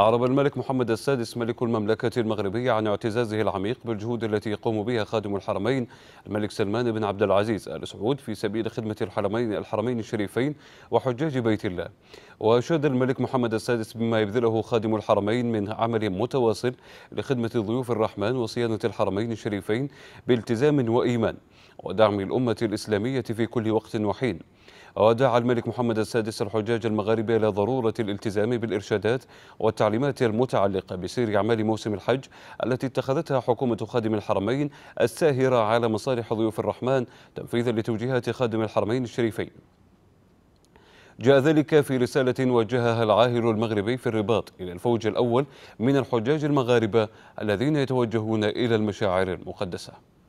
أعرب الملك محمد السادس ملك المملكة المغربية عن اعتزازه العميق بالجهود التي يقوم بها خادم الحرمين الملك سلمان بن عبد العزيز آل سعود في سبيل خدمة الحرمين الحرمين الشريفين وحجاج بيت الله. وأشاد الملك محمد السادس بما يبذله خادم الحرمين من عمل متواصل لخدمة ضيوف الرحمن وصيانة الحرمين الشريفين بالتزام وإيمان ودعم الأمة الإسلامية في كل وقت وحين. ودعا الملك محمد السادس الحجاج المغاربة إلى ضرورة الالتزام بالإرشادات والتعليمات المتعلقة بسير أعمال موسم الحج التي اتخذتها حكومة خادم الحرمين الساهرة على مصالح ضيوف الرحمن تنفيذا لتوجيهات خادم الحرمين الشريفين جاء ذلك في رسالة وجهها العاهل المغربي في الرباط إلى الفوج الأول من الحجاج المغاربة الذين يتوجهون إلى المشاعر المقدسة